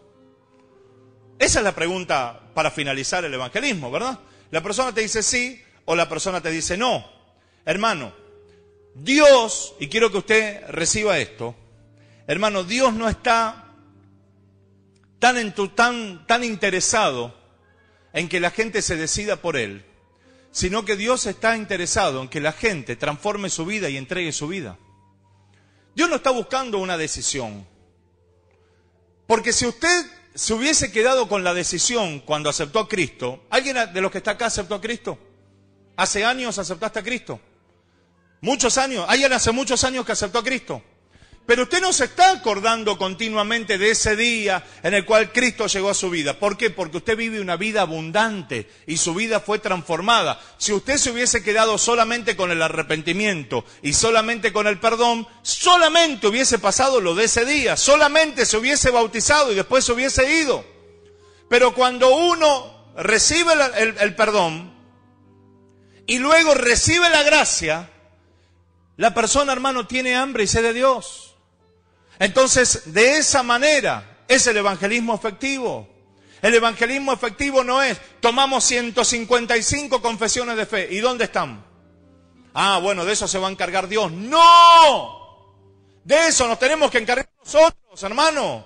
Esa es la pregunta para finalizar el evangelismo, ¿verdad? La persona te dice sí o la persona te dice no. Hermano, Dios, y quiero que usted reciba esto, hermano, Dios no está tan, en tu, tan, tan interesado en que la gente se decida por Él, sino que Dios está interesado en que la gente transforme su vida y entregue su vida. Dios no está buscando una decisión. Porque si usted se hubiese quedado con la decisión cuando aceptó a Cristo, ¿alguien de los que está acá aceptó a Cristo? ¿Hace años aceptaste a Cristo? ¿Muchos años? ¿Alguien hace muchos años que aceptó a Cristo? Pero usted no se está acordando continuamente de ese día en el cual Cristo llegó a su vida. ¿Por qué? Porque usted vive una vida abundante y su vida fue transformada. Si usted se hubiese quedado solamente con el arrepentimiento y solamente con el perdón, solamente hubiese pasado lo de ese día, solamente se hubiese bautizado y después se hubiese ido. Pero cuando uno recibe el, perdón y luego recibe la gracia, la persona, hermano, tiene hambre y sed de Dios. Entonces, de esa manera es el evangelismo efectivo. El evangelismo efectivo no es, tomamos 155 confesiones de fe. ¿Y dónde están? Ah, bueno, de eso se va a encargar Dios. No. De eso nos tenemos que encargar nosotros, hermano.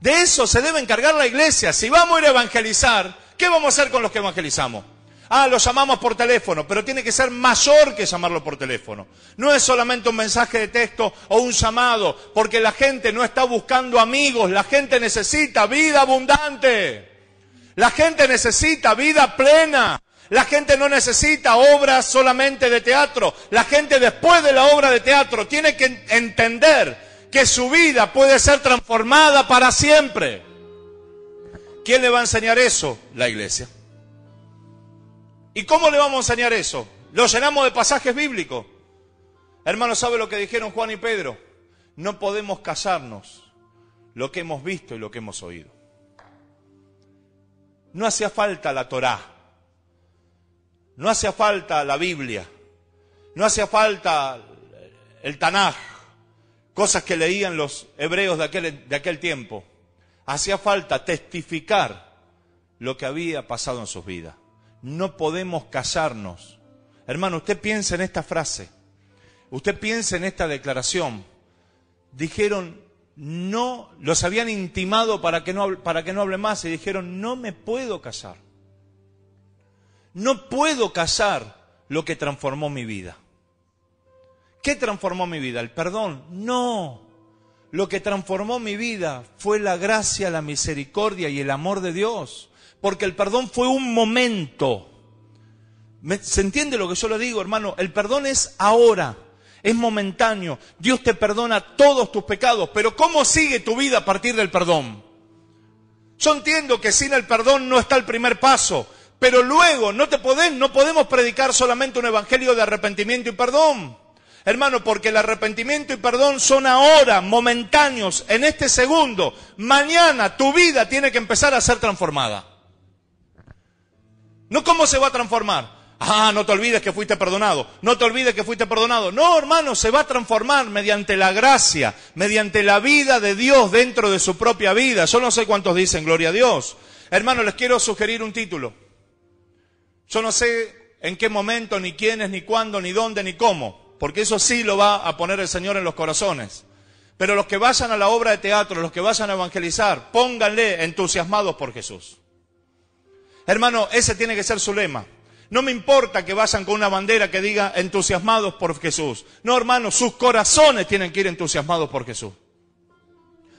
De eso se debe encargar la iglesia. Si vamos a ir a evangelizar, ¿qué vamos a hacer con los que evangelizamos? Ah, lo llamamos por teléfono, pero tiene que ser mayor que llamarlo por teléfono. No es solamente un mensaje de texto o un llamado, porque la gente no está buscando amigos, la gente necesita vida abundante. La gente necesita vida plena. La gente no necesita obras solamente de teatro. La gente después de la obra de teatro tiene que entender que su vida puede ser transformada para siempre. ¿Quién le va a enseñar eso? La iglesia. ¿Y cómo le vamos a enseñar eso? Lo llenamos de pasajes bíblicos. Hermano, ¿sabe lo que dijeron Juan y Pedro? No podemos casarnos lo que hemos visto y lo que hemos oído. No hacía falta la Torá. No hacía falta la Biblia. No hacía falta el Tanaj. Cosas que leían los hebreos de aquel, de aquel tiempo. Hacía falta testificar lo que había pasado en sus vidas no podemos casarnos. Hermano, usted piensa en esta frase, usted piensa en esta declaración. Dijeron, no, los habían intimado para que no, para que no hable más y dijeron, no me puedo casar. No puedo casar lo que transformó mi vida. ¿Qué transformó mi vida? ¿El perdón? No. Lo que transformó mi vida fue la gracia, la misericordia y el amor de Dios porque el perdón fue un momento. ¿Se entiende lo que yo le digo, hermano? El perdón es ahora, es momentáneo. Dios te perdona todos tus pecados, pero ¿cómo sigue tu vida a partir del perdón? Yo entiendo que sin el perdón no está el primer paso, pero luego no te no podemos predicar solamente un evangelio de arrepentimiento y perdón. Hermano, porque el arrepentimiento y perdón son ahora, momentáneos, en este segundo. Mañana tu vida tiene que empezar a ser transformada. No cómo se va a transformar. Ah, no te olvides que fuiste perdonado. No te olvides que fuiste perdonado. No, hermano, se va a transformar mediante la gracia, mediante la vida de Dios dentro de su propia vida. Yo no sé cuántos dicen gloria a Dios. Hermano, les quiero sugerir un título. Yo no sé en qué momento, ni quiénes, ni cuándo, ni dónde, ni cómo. Porque eso sí lo va a poner el Señor en los corazones. Pero los que vayan a la obra de teatro, los que vayan a evangelizar, pónganle entusiasmados por Jesús. Hermano, ese tiene que ser su lema. No me importa que vayan con una bandera que diga entusiasmados por Jesús. No, hermano, sus corazones tienen que ir entusiasmados por Jesús.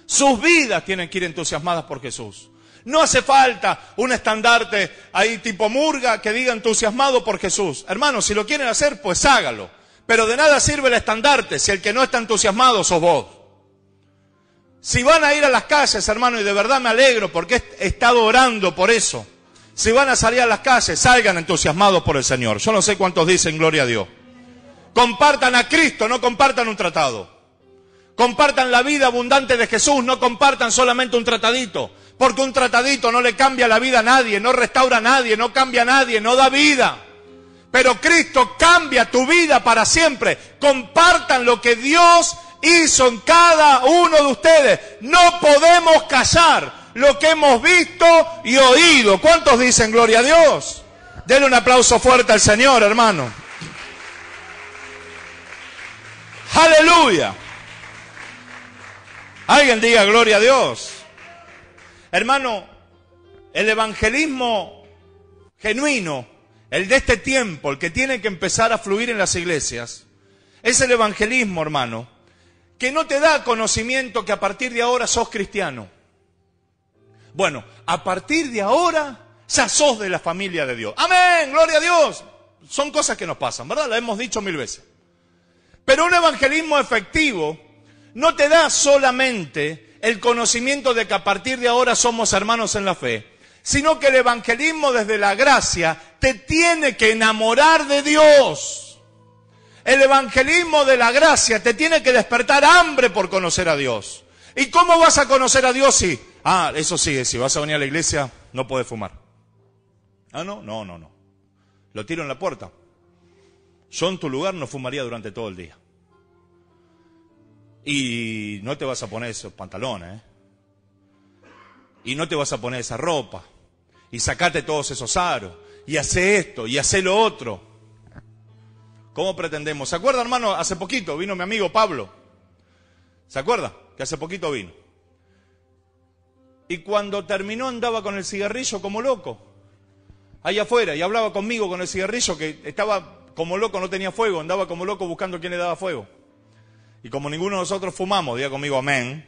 Sus vidas tienen que ir entusiasmadas por Jesús. No hace falta un estandarte ahí tipo murga que diga entusiasmado por Jesús. Hermano, si lo quieren hacer, pues hágalo. Pero de nada sirve el estandarte si el que no está entusiasmado sos vos. Si van a ir a las calles, hermano, y de verdad me alegro porque he estado orando por eso si van a salir a las calles, salgan entusiasmados por el Señor. Yo no sé cuántos dicen gloria a Dios. Compartan a Cristo, no compartan un tratado. Compartan la vida abundante de Jesús, no compartan solamente un tratadito. Porque un tratadito no le cambia la vida a nadie, no restaura a nadie, no cambia a nadie, no da vida. Pero Cristo cambia tu vida para siempre. Compartan lo que Dios hizo en cada uno de ustedes. No podemos callar lo que hemos visto y oído. ¿Cuántos dicen gloria a Dios? Denle un aplauso fuerte al Señor, hermano. Aleluya. Alguien diga gloria a Dios. Hermano, el evangelismo genuino, el de este tiempo, el que tiene que empezar a fluir en las iglesias, es el evangelismo, hermano, que no te da conocimiento que a partir de ahora sos cristiano. Bueno, a partir de ahora, ya sos de la familia de Dios. Amén, gloria a Dios. Son cosas que nos pasan, ¿verdad? Lo hemos dicho mil veces. Pero un evangelismo efectivo no te da solamente el conocimiento de que a partir de ahora somos hermanos en la fe, sino que el evangelismo desde la gracia te tiene que enamorar de Dios. El evangelismo de la gracia te tiene que despertar hambre por conocer a Dios. ¿Y cómo vas a conocer a Dios si Ah, eso sí, si vas a venir a la iglesia, no puedes fumar. Ah, no, no, no, no. Lo tiro en la puerta. Yo en tu lugar no fumaría durante todo el día. Y no te vas a poner esos pantalones, ¿eh? Y no te vas a poner esa ropa. Y sacate todos esos aros. Y hace esto, y hace lo otro. ¿Cómo pretendemos? ¿Se acuerda, hermano? Hace poquito vino mi amigo Pablo. ¿Se acuerda? Que hace poquito vino y cuando terminó andaba con el cigarrillo como loco, allá afuera, y hablaba conmigo con el cigarrillo que estaba como loco, no tenía fuego, andaba como loco buscando quién le daba fuego. Y como ninguno de nosotros fumamos, día conmigo amén.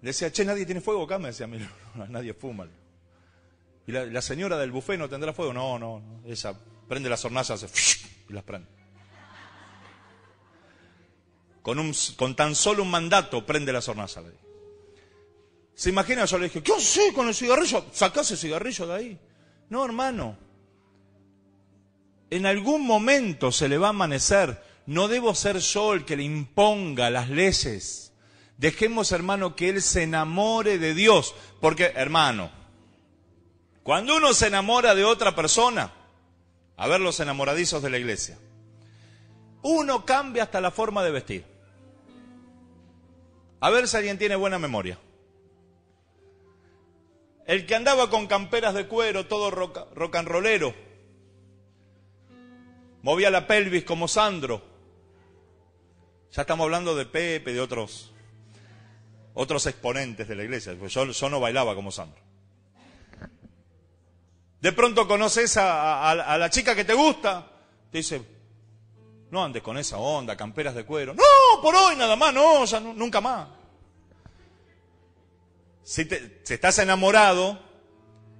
Le decía, che, nadie tiene fuego acá, me decía, nadie fuma. Y la, señora del buffet no tendrá fuego. No, no, esa prende las hornallas y las prende. Con, tan solo un mandato prende las hornallas. Le ¿Se imagina? Yo le dije, ¿qué haces con el cigarrillo? Sacás el cigarrillo de ahí. No, hermano. En algún momento se le va a amanecer. No debo ser yo el que le imponga las leyes. Dejemos, hermano, que él se enamore de Dios. Porque, hermano, cuando uno se enamora de otra persona, a ver los enamoradizos de la iglesia, uno cambia hasta la forma de vestir. A ver si alguien tiene buena memoria. El que andaba con camperas de cuero, todo rocanrolero, Movía la pelvis como Sandro. Ya estamos hablando de Pepe, de otros, otros exponentes de la iglesia. Pues yo, yo no bailaba como Sandro. De pronto conoces a, la chica que te gusta. Te dice, no andes con esa onda, camperas de cuero. No, por hoy nada más, no, no, nunca más. Si, te, estás enamorado,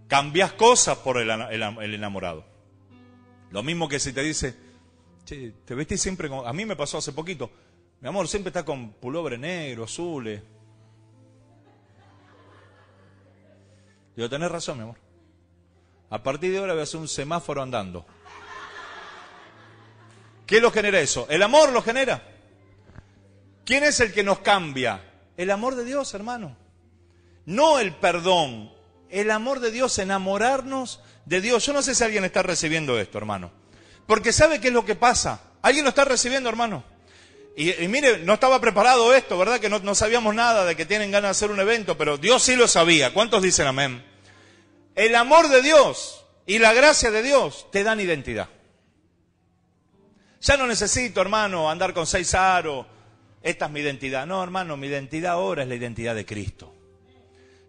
cambias cosas por el, enamorado. Lo mismo que si te dice, te vestís siempre con... A mí me pasó hace poquito, mi amor, siempre está con pulobre negro, azules. Digo, tenés razón, mi amor. A partir de ahora voy a hacer un semáforo andando. ¿Qué lo genera eso? El amor lo genera. ¿Quién es el que nos cambia? El amor de Dios, hermano no el perdón, el amor de Dios, enamorarnos de Dios. Yo no sé si alguien está recibiendo esto, hermano. Porque sabe qué es lo que pasa. Alguien lo está recibiendo, hermano. Y, mire, no estaba preparado esto, ¿verdad? Que no, no, sabíamos nada de que tienen ganas de hacer un evento, pero Dios sí lo sabía. ¿Cuántos dicen amén? El amor de Dios y la gracia de Dios te dan identidad. Ya no necesito, hermano, andar con seis aros. Esta es mi identidad. No, hermano, mi identidad ahora es la identidad de Cristo.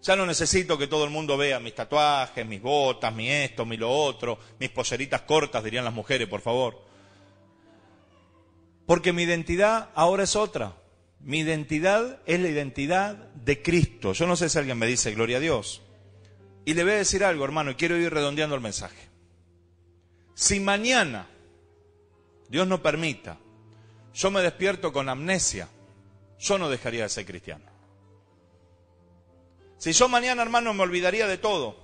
Ya no necesito que todo el mundo vea mis tatuajes, mis botas, mi esto, mi lo otro, mis polleritas cortas, dirían las mujeres, por favor. Porque mi identidad ahora es otra. Mi identidad es la identidad de Cristo. Yo no sé si alguien me dice gloria a Dios. Y le voy a decir algo, hermano, y quiero ir redondeando el mensaje. Si mañana, Dios no permita, yo me despierto con amnesia, yo no dejaría de ser cristiano. Si yo mañana, hermano, me olvidaría de todo,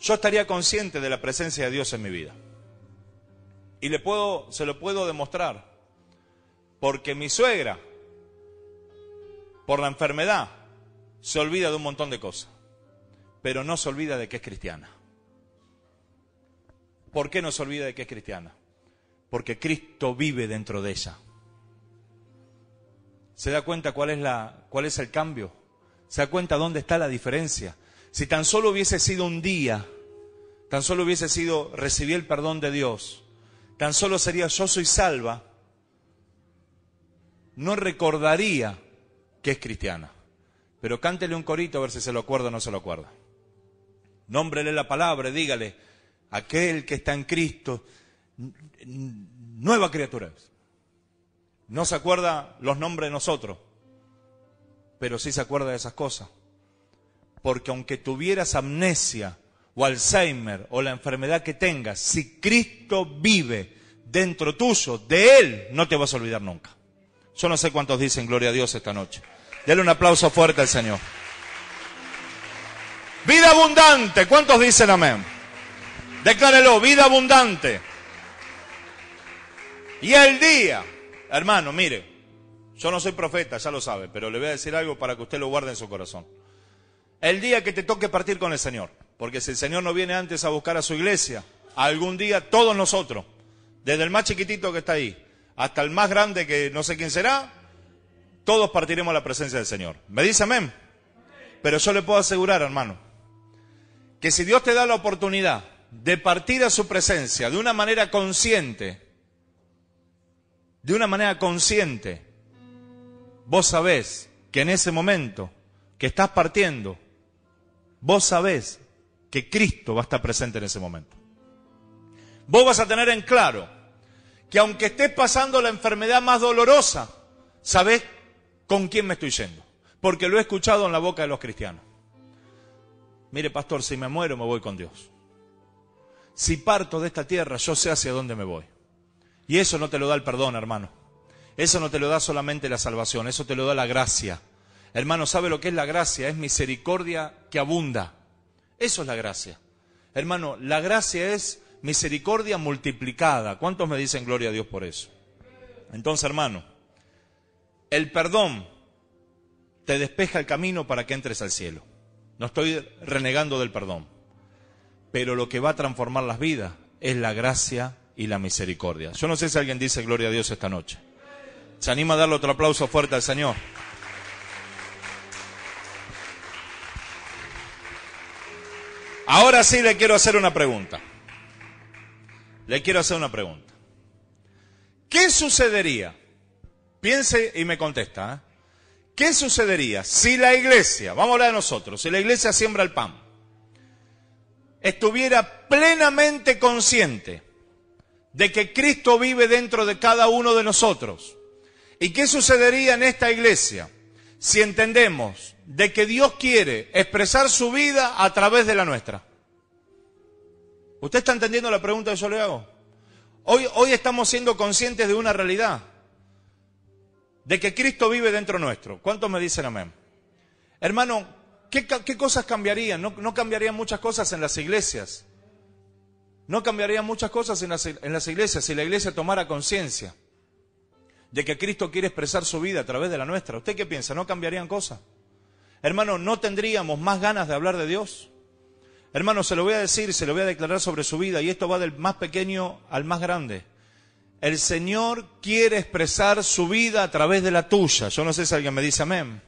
yo estaría consciente de la presencia de Dios en mi vida. Y se lo puedo demostrar. Porque mi suegra, por la enfermedad, se olvida de un montón de cosas. Pero no se olvida de que es cristiana. ¿Por qué no se olvida de que es cristiana? Porque Cristo vive dentro de ella. ¿Se da cuenta cuál es, la, cuál es el cambio? ¿Se da cuenta dónde está la diferencia? Si tan solo hubiese sido un día, tan solo hubiese sido recibí el perdón de Dios, tan solo sería yo soy salva, no recordaría que es cristiana. Pero cántele un corito a ver si se lo acuerda o no se lo acuerda. Nómbrele la palabra, dígale, aquel que está en Cristo, nueva criatura No se acuerda los nombres de nosotros, pero sí se acuerda de esas cosas. Porque aunque tuvieras amnesia o Alzheimer o la enfermedad que tengas, si Cristo vive dentro tuyo, de Él, no te vas a olvidar nunca. Yo no sé cuántos dicen gloria a Dios esta noche. Dale un aplauso fuerte al Señor. Vida abundante. ¿Cuántos dicen amén? Declárelo, vida abundante. Y el día, hermano, mire, yo no soy profeta, ya lo sabe, pero le voy a decir algo para que usted lo guarde en su corazón. El día que te toque partir con el Señor, porque si el Señor no viene antes a buscar a su iglesia, algún día todos nosotros, desde el más chiquitito que está ahí hasta el más grande que no sé quién será, todos partiremos a la presencia del Señor. ¿Me dice amén? Pero yo le puedo asegurar, hermano, que si Dios te da la oportunidad de partir a su presencia de una manera consciente, de una manera consciente, vos sabés que en ese momento que estás partiendo, vos sabés que Cristo va a estar presente en ese momento. Vos vas a tener en claro que aunque estés pasando la enfermedad más dolorosa, sabés con quién me estoy yendo, porque lo he escuchado en la boca de los cristianos. Mire, pastor, si me muero me voy con Dios. Si parto de esta tierra, yo sé hacia dónde me voy. Y eso no te lo da el perdón, hermano. Eso no te lo da solamente la salvación, eso te lo da la gracia. Hermano, ¿sabe lo que es la gracia? Es misericordia que abunda. Eso es la gracia. Hermano, la gracia es misericordia multiplicada. ¿Cuántos me dicen gloria a Dios por eso? Entonces, hermano, el perdón te despeja el camino para que entres al cielo. No estoy renegando del perdón, pero lo que va a transformar las vidas es la gracia y la misericordia. Yo no sé si alguien dice gloria a Dios esta noche. ¿Se anima a darle otro aplauso fuerte al Señor? Ahora sí le quiero hacer una pregunta. Le quiero hacer una pregunta. ¿Qué sucedería? Piense y me contesta. ¿eh? ¿Qué sucedería si la iglesia, vamos a hablar de nosotros, si la iglesia siembra el pan, estuviera plenamente consciente de que Cristo vive dentro de cada uno de nosotros? ¿Y qué sucedería en esta iglesia si entendemos de que Dios quiere expresar su vida a través de la nuestra? ¿Usted está entendiendo la pregunta que yo le hago? Hoy, hoy estamos siendo conscientes de una realidad, de que Cristo vive dentro nuestro. ¿Cuántos me dicen amén? Hermano, ¿qué, cosas cambiarían? No, cambiarían muchas cosas en las iglesias. No cambiarían muchas cosas en en las, iglesias si la iglesia tomara conciencia de que Cristo quiere expresar su vida a través de la nuestra. ¿Usted qué piensa? ¿No cambiarían cosas? Hermano, ¿no tendríamos más ganas de hablar de Dios? Hermano, se lo voy a decir, se lo voy a declarar sobre su vida, y esto va del más pequeño al más grande. El Señor quiere expresar su vida a través de la tuya. Yo no sé si alguien me dice amén.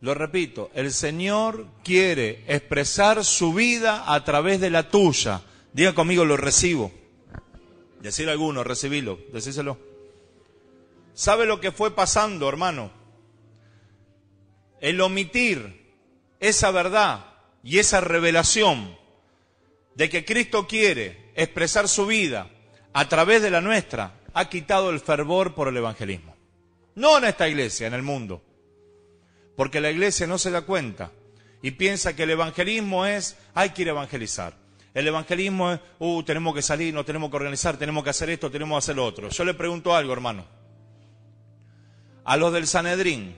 Lo repito, el Señor quiere expresar su vida a través de la tuya. Diga conmigo, lo recibo. Decir alguno, recibilo, decíselo. ¿Sabe lo que fue pasando, hermano? El omitir esa verdad y esa revelación de que Cristo quiere expresar su vida a través de la nuestra, ha quitado el fervor por el evangelismo. No en esta iglesia, en el mundo. Porque la iglesia no se da cuenta y piensa que el evangelismo es, hay que ir a evangelizar. El evangelismo es, uh, tenemos que salir, no tenemos que organizar, tenemos que hacer esto, tenemos que hacer lo otro. Yo le pregunto algo, hermano a los del Sanedrín,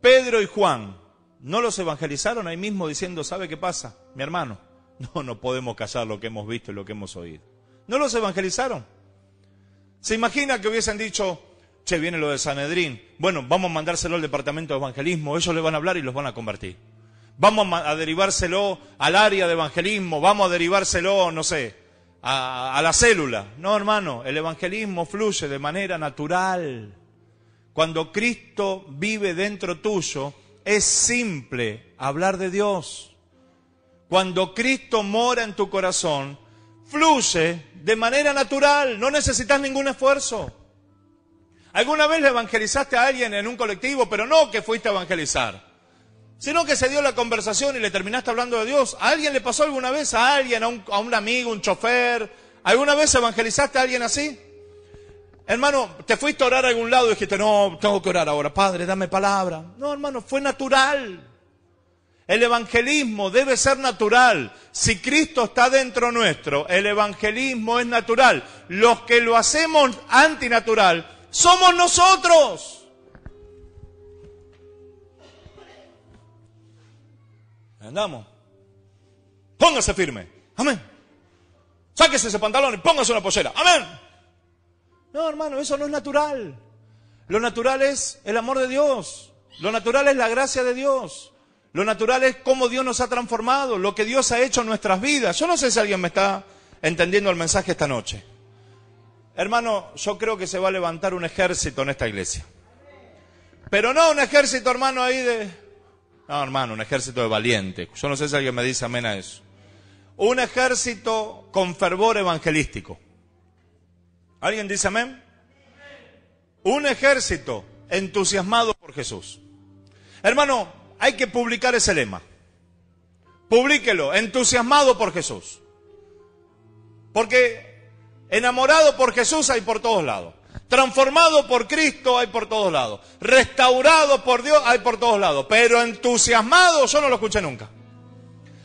Pedro y Juan, ¿no los evangelizaron ahí mismo diciendo, ¿sabe qué pasa, mi hermano? No, no podemos callar lo que hemos visto y lo que hemos oído. ¿No los evangelizaron? ¿Se imagina que hubiesen dicho, che, viene lo del Sanedrín, bueno, vamos a mandárselo al departamento de evangelismo, ellos le van a hablar y los van a convertir. Vamos a derivárselo al área de evangelismo, vamos a derivárselo, no sé, a, a la célula. No, hermano, el evangelismo fluye de manera natural. Cuando Cristo vive dentro tuyo, es simple hablar de Dios. Cuando Cristo mora en tu corazón, fluye de manera natural, no necesitas ningún esfuerzo. ¿Alguna vez le evangelizaste a alguien en un colectivo, pero no que fuiste a evangelizar? Sino que se dio la conversación y le terminaste hablando de Dios. ¿A alguien le pasó alguna vez? ¿A alguien? ¿A un, a un amigo? ¿Un chofer? ¿Alguna vez evangelizaste a alguien así? Hermano, te fuiste a orar a algún lado y dijiste, no, tengo que orar ahora. Padre, dame palabra. No, hermano, fue natural. El evangelismo debe ser natural. Si Cristo está dentro nuestro, el evangelismo es natural. Los que lo hacemos antinatural somos nosotros. Andamos. Póngase firme. Amén. Sáquese ese pantalón y póngase una pollera. Amén. No, hermano, eso no es natural. Lo natural es el amor de Dios. Lo natural es la gracia de Dios. Lo natural es cómo Dios nos ha transformado, lo que Dios ha hecho en nuestras vidas. Yo no sé si alguien me está entendiendo el mensaje esta noche. Hermano, yo creo que se va a levantar un ejército en esta iglesia. Pero no un ejército, hermano, ahí de... No, hermano, un ejército de valiente. Yo no sé si alguien me dice amén a eso. Un ejército con fervor evangelístico. ¿Alguien dice amén? Un ejército entusiasmado por Jesús. Hermano, hay que publicar ese lema. Publíquelo, entusiasmado por Jesús. Porque enamorado por Jesús hay por todos lados. Transformado por Cristo hay por todos lados. Restaurado por Dios hay por todos lados. Pero entusiasmado yo no lo escuché nunca.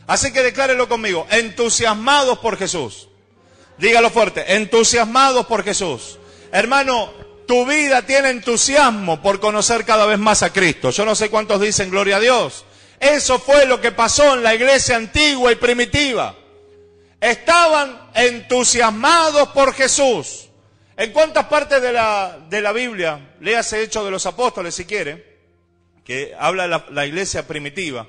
Así que declárelo conmigo. Entusiasmados por Jesús. Dígalo fuerte, entusiasmados por Jesús. Hermano, tu vida tiene entusiasmo por conocer cada vez más a Cristo. Yo no sé cuántos dicen gloria a Dios. Eso fue lo que pasó en la iglesia antigua y primitiva. Estaban entusiasmados por Jesús. ¿En cuántas partes de la, de la Biblia, léase hecho de los Apóstoles si quiere, que habla la iglesia primitiva,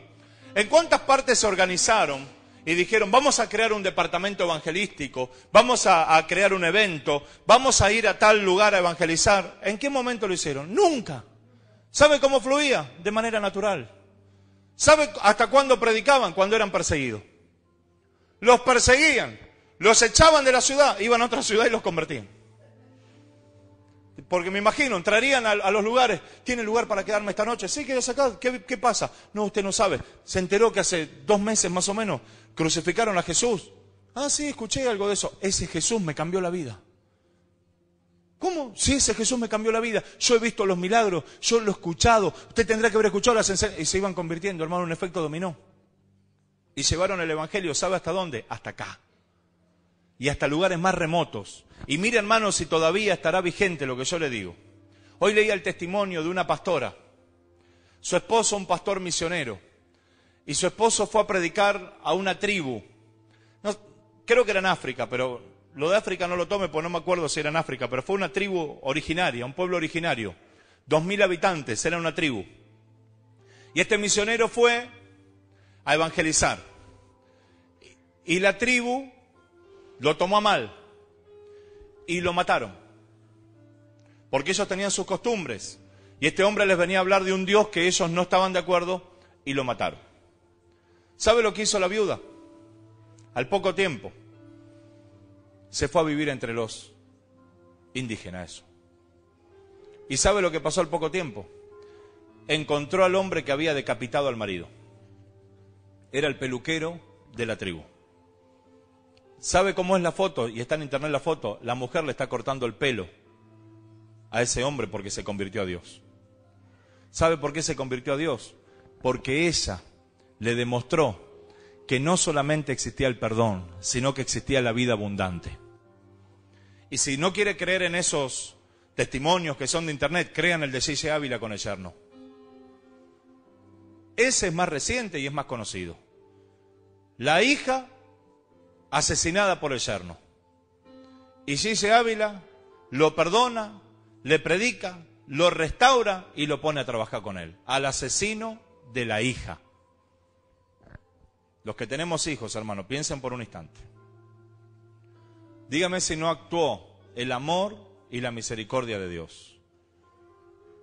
en cuántas partes se organizaron y dijeron, vamos a crear un departamento evangelístico, vamos a, crear un evento, vamos a ir a tal lugar a evangelizar, ¿en qué momento lo hicieron? Nunca. ¿Sabe cómo fluía? De manera natural. ¿Sabe hasta cuándo predicaban? Cuando eran perseguidos. Los perseguían, los echaban de la ciudad, iban a otra ciudad y los convertían. Porque me imagino, entrarían a, los lugares, ¿tiene lugar para quedarme esta noche? Sí, quiero sacar. ¿Qué, pasa? No, usted no sabe. Se enteró que hace dos meses más o menos crucificaron a Jesús. Ah, sí, escuché algo de eso. Ese Jesús me cambió la vida. ¿Cómo? Si ese Jesús me cambió la vida. Yo he visto los milagros, yo lo he escuchado. Usted tendrá que haber escuchado las enseñanzas. Y se iban convirtiendo, hermano, un efecto dominó. Y llevaron el Evangelio, ¿sabe hasta dónde? Hasta acá. Y hasta lugares más remotos. Y mire, hermano, si todavía estará vigente lo que yo le digo. Hoy leía el testimonio de una pastora. Su esposo, un pastor misionero y su esposo fue a predicar a una tribu. creo que era en África, pero lo de África no lo tome, porque no me acuerdo si era en África, pero fue una tribu originaria, un pueblo originario. Dos mil habitantes, era una tribu. Y este misionero fue a evangelizar. Y la tribu lo tomó a mal y lo mataron. Porque ellos tenían sus costumbres. Y este hombre les venía a hablar de un Dios que ellos no estaban de acuerdo y lo mataron. ¿Sabe lo que hizo la viuda? Al poco tiempo se fue a vivir entre los indígenas ¿Y sabe lo que pasó al poco tiempo? Encontró al hombre que había decapitado al marido. Era el peluquero de la tribu. ¿Sabe cómo es la foto? Y está en internet la foto. La mujer le está cortando el pelo a ese hombre porque se convirtió a Dios. ¿Sabe por qué se convirtió a Dios? Porque esa le demostró que no solamente existía el perdón, sino que existía la vida abundante. Y si no quiere creer en esos testimonios que son de internet, crean el de C.C. Ávila con el yerno. Ese es más reciente y es más conocido. La hija asesinada por el yerno. Y C.C. Ávila lo perdona, le predica, lo restaura y lo pone a trabajar con él. Al asesino de la hija. Los que tenemos hijos, hermano, piensen por un instante. Dígame si no actuó el amor y la misericordia de Dios.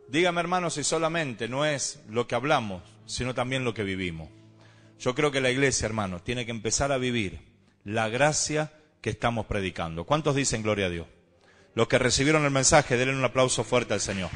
Dígame, hermano, si solamente no es lo que hablamos, sino también lo que vivimos. Yo creo que la iglesia, hermanos, tiene que empezar a vivir la gracia que estamos predicando. ¿Cuántos dicen gloria a Dios? Los que recibieron el mensaje, denle un aplauso fuerte al Señor.